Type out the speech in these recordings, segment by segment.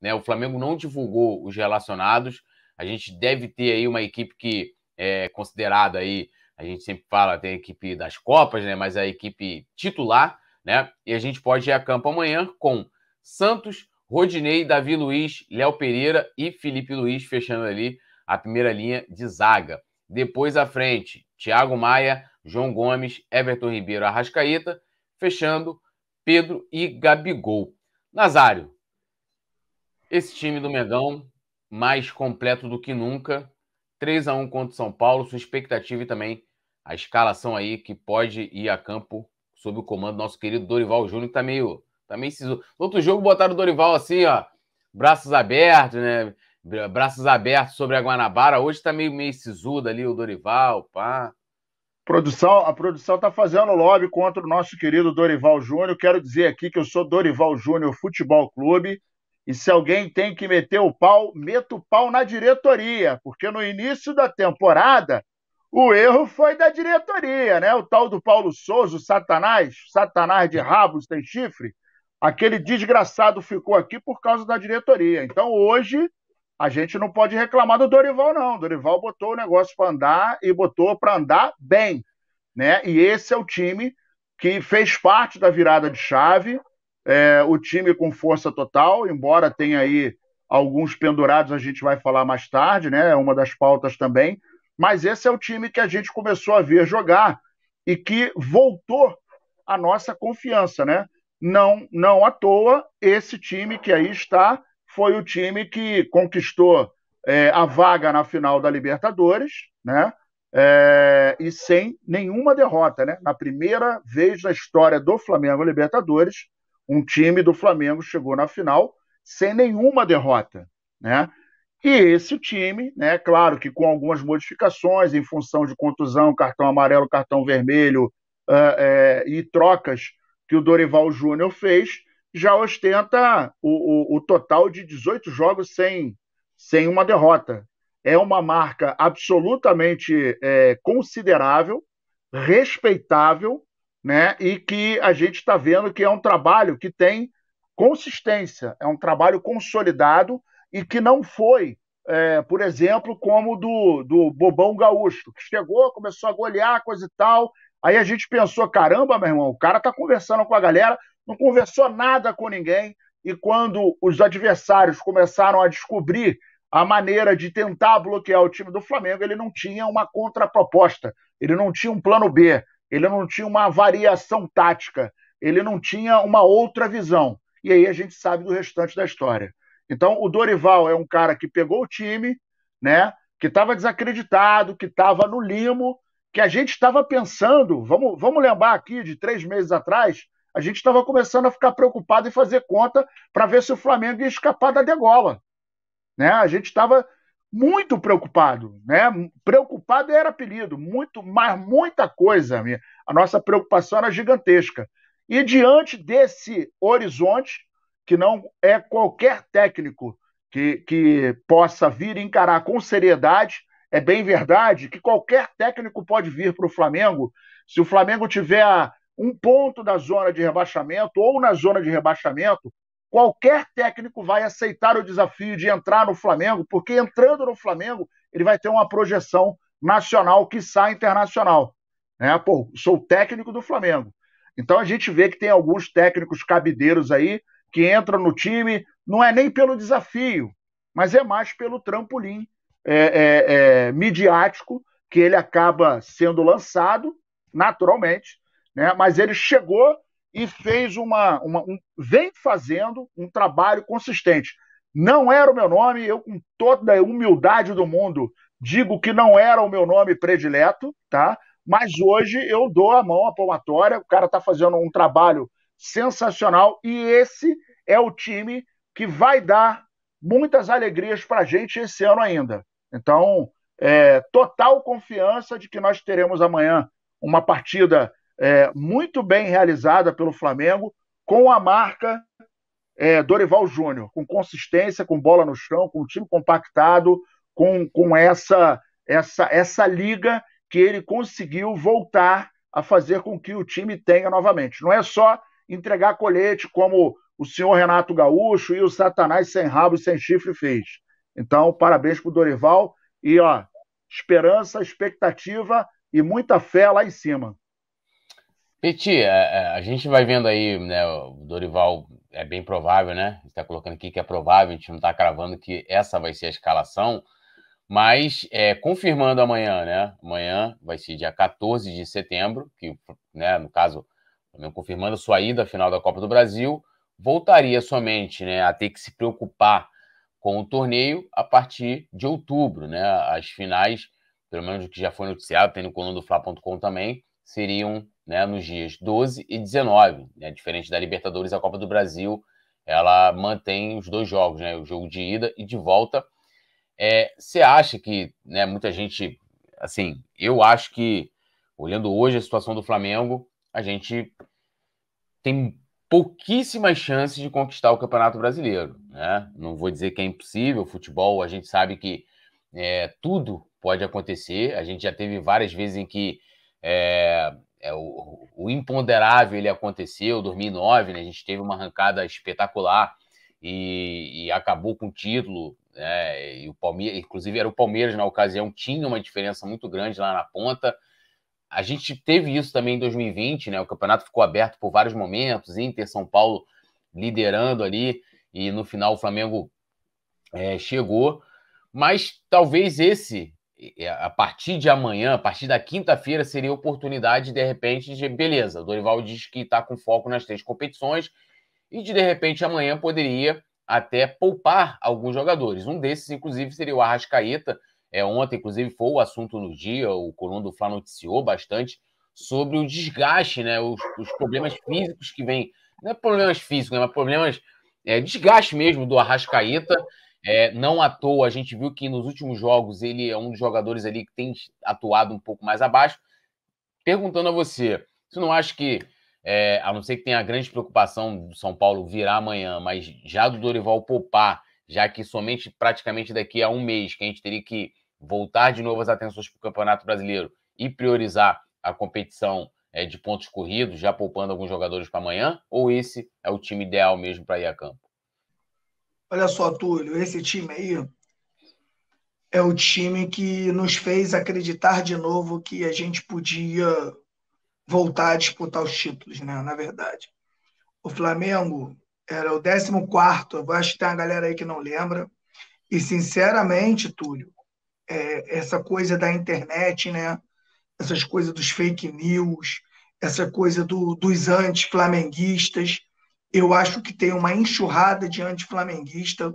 Né? O Flamengo não divulgou os relacionados. A gente deve ter aí uma equipe que é considerada aí, a gente sempre fala, tem a equipe das Copas, né? Mas a equipe titular, né? E a gente pode ir a campo amanhã com Santos, Rodinei, Davi Luiz, Léo Pereira e Felipe Luiz, fechando ali a primeira linha de zaga. Depois à frente, Thiago Maia, João Gomes, Everton Ribeiro, Arrascaeta, fechando Pedro e Gabigol. Nazário, esse time do Megão mais completo do que nunca. 3 a 1 contra o São Paulo, sua expectativa e também a escalação aí que pode ir a campo sob o comando do nosso querido Dorival Júnior, que tá meio, tá meio ciso. No outro jogo botaram o Dorival assim, ó, braços abertos, né? Braços abertos sobre a Guanabara. Hoje tá meio, meio sisudo ali o Dorival, pá. Produção, a produção tá fazendo lobby contra o nosso querido Dorival Júnior. Quero dizer aqui que eu sou Dorival Júnior Futebol Clube. E se alguém tem que meter o pau, meta o pau na diretoria, porque no início da temporada o erro foi da diretoria, né? O tal do Paulo Souza, o Satanás, Satanás de rabo tem chifre, aquele desgraçado ficou aqui por causa da diretoria. Então hoje a gente não pode reclamar do Dorival, não. Dorival botou o negócio para andar e botou para andar bem, né? E esse é o time que fez parte da virada de chave é, o time com força total, embora tenha aí alguns pendurados, a gente vai falar mais tarde, né? É uma das pautas também. Mas esse é o time que a gente começou a ver jogar e que voltou a nossa confiança, né? Não, não à toa, esse time que aí está foi o time que conquistou é, a vaga na final da Libertadores, né? É, e sem nenhuma derrota, né? Na primeira vez na história do Flamengo Libertadores, um time do Flamengo chegou na final sem nenhuma derrota, né? E esse time, né, claro que com algumas modificações em função de contusão, cartão amarelo, cartão vermelho uh, e trocas que o Dorival Júnior fez, já ostenta o, o, o, total de 18 jogos sem, sem uma derrota. É uma marca absolutamente é, considerável, respeitável né? E que a gente está vendo que é um trabalho que tem consistência, é um trabalho consolidado e que não foi, é, por exemplo, como do, do Bobão Gaúcho, que chegou, começou a golear, coisa e tal. Aí a gente pensou: caramba, meu irmão, o cara tá conversando com a galera, não conversou nada com ninguém. E quando os adversários começaram a descobrir a maneira de tentar bloquear o time do Flamengo, ele não tinha uma contraproposta, ele não tinha um plano B, ele não tinha uma variação tática, ele não tinha uma outra visão. E aí a gente sabe do restante da história. Então, o Dorival é um cara que pegou o time, né? Que estava desacreditado, que estava no limo, que a gente estava pensando. Vamos, vamos lembrar aqui de três meses atrás, a gente estava começando a ficar preocupado em fazer conta para ver se o Flamengo ia escapar da degola. Né? A gente estava muito preocupado, né? Preocupado era apelido, muito, mas muita coisa. A nossa preocupação era gigantesca. E diante desse horizonte, que não é qualquer técnico que, que possa vir encarar com seriedade, é bem verdade que qualquer técnico pode vir para o Flamengo se o Flamengo tiver um ponto da zona de rebaixamento ou na zona de rebaixamento, Qualquer técnico vai aceitar o desafio de entrar no Flamengo, porque entrando no Flamengo, ele vai ter uma projeção nacional, que sai internacional. Né? Pô, sou técnico do Flamengo. Então a gente vê que tem alguns técnicos cabideiros aí que entram no time, não é nem pelo desafio, mas é mais pelo trampolim é, é, é, midiático que ele acaba sendo lançado, naturalmente, né? mas ele chegou e fez uma, uma um, vem fazendo um trabalho consistente. Não era o meu nome, eu com toda a humildade do mundo digo que não era o meu nome predileto, tá? Mas hoje eu dou a mão à palmatória, o cara está fazendo um trabalho sensacional e esse é o time que vai dar muitas alegrias para a gente esse ano ainda. Então, é, total confiança de que nós teremos amanhã uma partida é, muito bem realizada pelo Flamengo, com a marca é, Dorival Júnior, com consistência, com bola no chão, com o time compactado, com, com essa, essa, essa liga que ele conseguiu voltar a fazer com que o time tenha novamente. Não é só entregar colete como o senhor Renato Gaúcho e o Satanás sem rabo e sem chifre fez. Então, parabéns para o Dorival e ó, esperança, expectativa e muita fé lá em cima. Peti, a, é, é, a, gente vai vendo aí, né, o Dorival é bem provável, né? Está colocando aqui que é provável, a gente não está cravando que essa vai ser a escalação, mas é, confirmando amanhã, né? Amanhã vai ser dia 14 de setembro, que, né, no caso, confirmando a sua ida à final da Copa do Brasil, voltaria somente né, a ter que se preocupar com o torneio a partir de outubro, né? As finais, pelo menos o que já foi noticiado, tem no coluna do Fla.com também, seriam né, nos dias 12 e 19. Né, diferente da Libertadores, a Copa do Brasil ela mantém os dois jogos, né, o jogo de ida e de volta. É, você é, acha que né, muita gente, assim, eu acho que, olhando hoje a situação do Flamengo, a gente tem pouquíssimas chances de conquistar o Campeonato Brasileiro. Né? Não vou dizer que é impossível, futebol, a gente sabe que é, tudo pode acontecer. A gente já teve várias vezes em que é, é, o, o, imponderável ele aconteceu, 2009, né? A gente teve uma arrancada espetacular e, e acabou com o título, né? E o Palmeiras, inclusive era o Palmeiras na ocasião tinha uma diferença muito grande lá na ponta. A gente teve isso também em 2020, né? O campeonato ficou aberto por vários momentos, Inter, São Paulo liderando ali e no final o Flamengo é, chegou. Mas talvez esse a partir de amanhã, a partir da quinta-feira, seria oportunidade, de repente, de beleza. Dorival diz que está com foco nas três competições e, de, de repente, amanhã poderia até poupar alguns jogadores. Um desses, inclusive, seria o Arrascaeta. É, ontem, inclusive, foi o assunto no dia, o Coluna do Fla noticiou bastante sobre o desgaste, né? Os, os problemas físicos que vêm. Não é problemas físicos, né, mas problemas. É, desgaste mesmo do Arrascaeta. É, não à toa, a gente viu que nos últimos jogos ele é um dos jogadores ali que tem atuado um pouco mais abaixo. Perguntando a você, você não acha que, é, a não ser que tenha a grande preocupação do São Paulo virar amanhã, mas já do Dorival poupar, já que somente praticamente daqui a um mês que a gente teria que voltar de novo as atenções para o Campeonato Brasileiro e priorizar a competição é, de pontos corridos, já poupando alguns jogadores para amanhã? Ou esse é o time ideal mesmo para ir a campo? Olha só, Túlio, esse time aí é o time que nos fez acreditar de novo que a gente podia voltar a disputar os títulos, né? Na verdade. O Flamengo era o 14, eu acho que tem uma galera aí que não lembra. E, sinceramente, Túlio, é, essa coisa da internet, né? Essas coisas dos fake news, essa coisa do, dos anti-flamenguistas, eu acho que tem uma enxurrada de antiflamenguista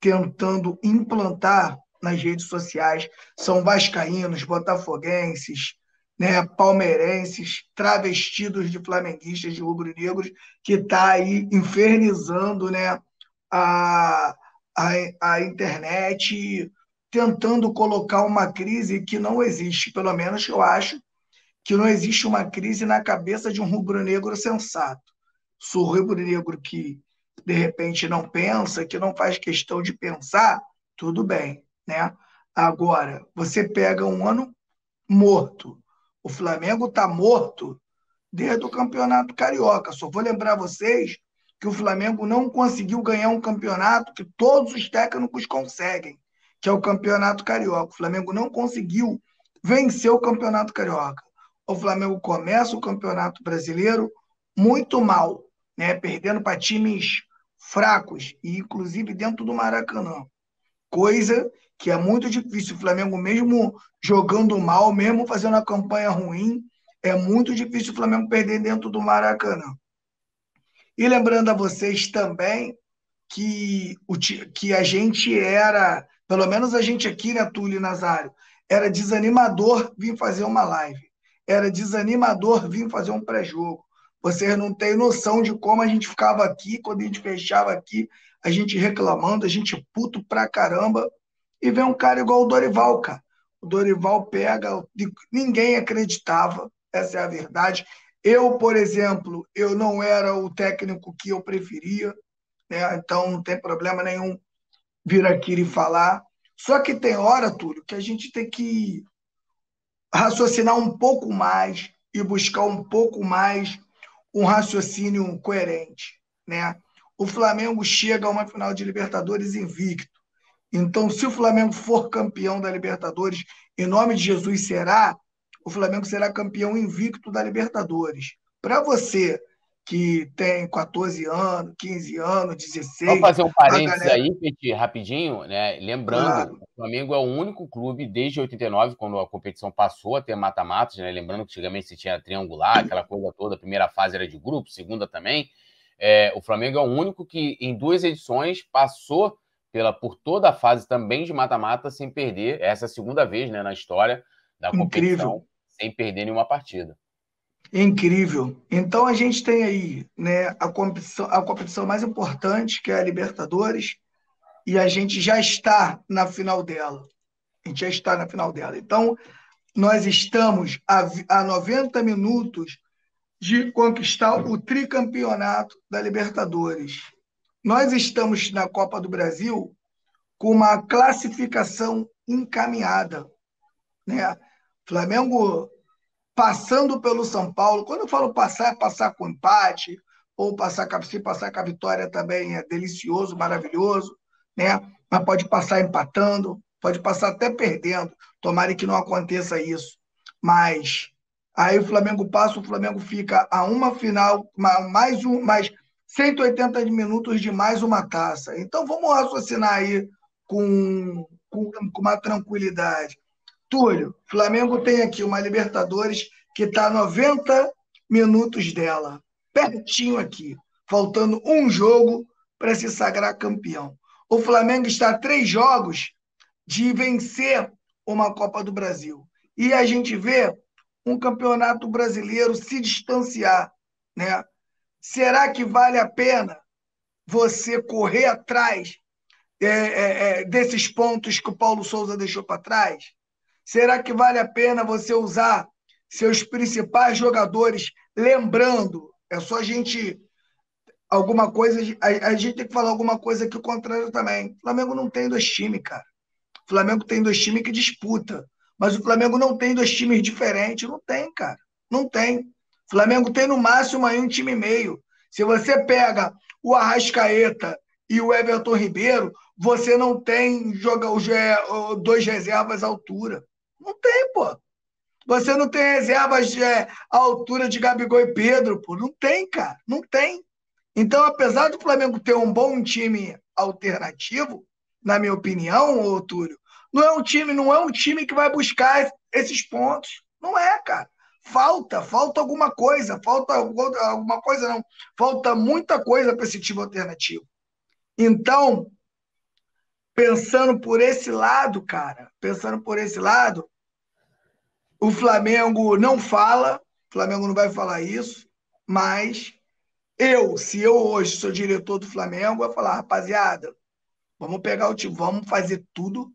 tentando implantar nas redes sociais. São vascaínos, botafoguenses, né, palmeirenses, travestidos de flamenguistas, de rubro-negros, que está aí infernizando né, a, a, a internet, tentando colocar uma crise que não existe. Pelo menos eu acho que não existe uma crise na cabeça de um rubro-negro sensato surro negro que de repente não pensa, que não faz questão de pensar, tudo bem, né? Agora, você pega um ano morto. O Flamengo está morto desde o Campeonato Carioca. Só vou lembrar vocês que o Flamengo não conseguiu ganhar um campeonato que todos os técnicos conseguem, que é o Campeonato Carioca. O Flamengo não conseguiu vencer o Campeonato Carioca. O Flamengo começa o Campeonato Brasileiro muito mal, né, perdendo para times fracos, e inclusive dentro do Maracanã. Coisa que é muito difícil. O Flamengo, mesmo jogando mal, mesmo fazendo a campanha ruim, é muito difícil o Flamengo perder dentro do Maracanã. E lembrando a vocês também que, o, que a gente era, pelo menos a gente aqui, né, Túlio Nazário, era desanimador vir fazer uma live. Era desanimador vir fazer um pré-jogo. Vocês não têm noção de como a gente ficava aqui, quando a gente fechava aqui, a gente reclamando, a gente puto pra caramba. E vem um cara igual o Dorival, cara. O Dorival pega, ninguém acreditava, essa é a verdade. Eu, por exemplo, eu não era o técnico que eu preferia, né? então não tem problema nenhum vir aqui e falar. Só que tem hora, Túlio, que a gente tem que raciocinar um pouco mais e buscar um pouco mais um raciocínio coerente, né? O Flamengo chega a uma final de Libertadores invicto. Então, se o Flamengo for campeão da Libertadores, em nome de Jesus será, o Flamengo será campeão invicto da Libertadores. Para você que tem 14 anos, 15 anos, 16. Vou fazer um parênteses galera... aí, Petit, rapidinho, né? Lembrando, claro. o Flamengo é o único clube desde 89, quando a competição passou a ter mata-matas, né? Lembrando que antigamente se tinha triangular, aquela coisa toda, a primeira fase era de grupo, segunda também. É, o Flamengo é o único que, em duas edições, passou pela por toda a fase também de mata-mata sem perder. Essa é a segunda vez né, na história da competição, Incrível. sem perder nenhuma partida. Incrível. Então a gente tem aí né, a, competição, a competição mais importante, que é a Libertadores, e a gente já está na final dela. A gente já está na final dela. Então, nós estamos a, a 90 minutos de conquistar o tricampeonato da Libertadores. Nós estamos na Copa do Brasil com uma classificação encaminhada. Né? Flamengo passando pelo São Paulo. Quando eu falo passar, é passar com empate, ou passar, se passar com a vitória também é delicioso, maravilhoso, né? mas pode passar empatando, pode passar até perdendo. Tomara que não aconteça isso. Mas aí o Flamengo passa, o Flamengo fica a uma final, mais um, mais 180 minutos de mais uma taça. Então vamos raciocinar aí com, com, com uma tranquilidade. Túlio, Flamengo tem aqui uma Libertadores que está a 90 minutos dela, pertinho aqui, faltando um jogo para se sagrar campeão. O Flamengo está a três jogos de vencer uma Copa do Brasil. E a gente vê um campeonato brasileiro se distanciar, né? Será que vale a pena você correr atrás é, é, é desses pontos que o Paulo Souza deixou para trás? Será que vale a pena você usar seus principais jogadores? Lembrando, é só a gente. Alguma coisa. A, a gente tem que falar alguma coisa aqui o contrário também. O Flamengo não tem dois times, cara. O Flamengo tem dois times que disputa. Mas o Flamengo não tem dois times diferentes. Não tem, cara. Não tem. O Flamengo tem no máximo aí um time e meio. Se você pega o Arrascaeta e o Everton Ribeiro, você não tem joga, dois reservas à altura. Não tem, pô. Você não tem reservas de, é, à altura de Gabigol e Pedro, pô. Não tem, cara. Não tem. Então, apesar do Flamengo ter um bom time alternativo, na minha opinião, ô Túlio, não é um time, não é um time que vai buscar esses pontos. Não é, cara. Falta, falta alguma coisa, falta alguma coisa não, falta muita coisa para esse time alternativo. Então, pensando por esse lado, cara, pensando por esse lado, o Flamengo não fala, o Flamengo não vai falar isso, mas eu, se eu hoje sou diretor do Flamengo, eu falar, rapaziada, vamos pegar o time, vamos fazer tudo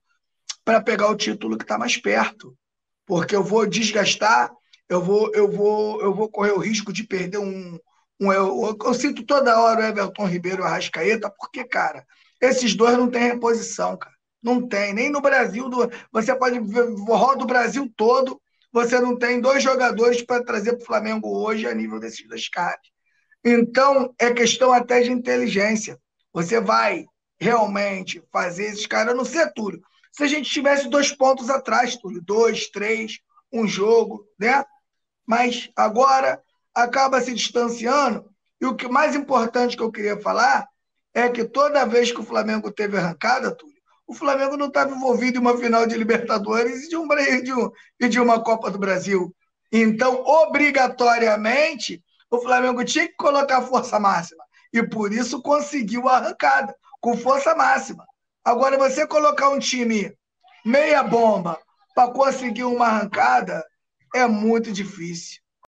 para pegar o título que está mais perto, porque eu vou desgastar, eu vou, eu vou, eu vou correr o risco de perder um, um eu, eu, eu sinto toda hora o Everton Ribeiro, o Arrascaeta, porque cara, esses dois não tem reposição, cara. Não tem. Nem no Brasil. Do... Você pode ver, roda o Brasil todo. Você não tem dois jogadores para trazer para o Flamengo hoje a nível desses dois caras. Então, é questão até de inteligência. Você vai realmente fazer esses caras. não sei, Túlio. Se a gente tivesse dois pontos atrás, Túlio, dois, três, um jogo, né? Mas agora acaba se distanciando. E o que mais importante que eu queria falar é que toda vez que o Flamengo teve arrancada, Túlio, o Flamengo não estava envolvido em uma final de Libertadores e de, um, de um, e de uma Copa do Brasil. Então, obrigatoriamente, o Flamengo tinha que colocar força máxima. E por isso conseguiu a arrancada, com força máxima. Agora, você colocar um time meia bomba para conseguir uma arrancada é muito difícil.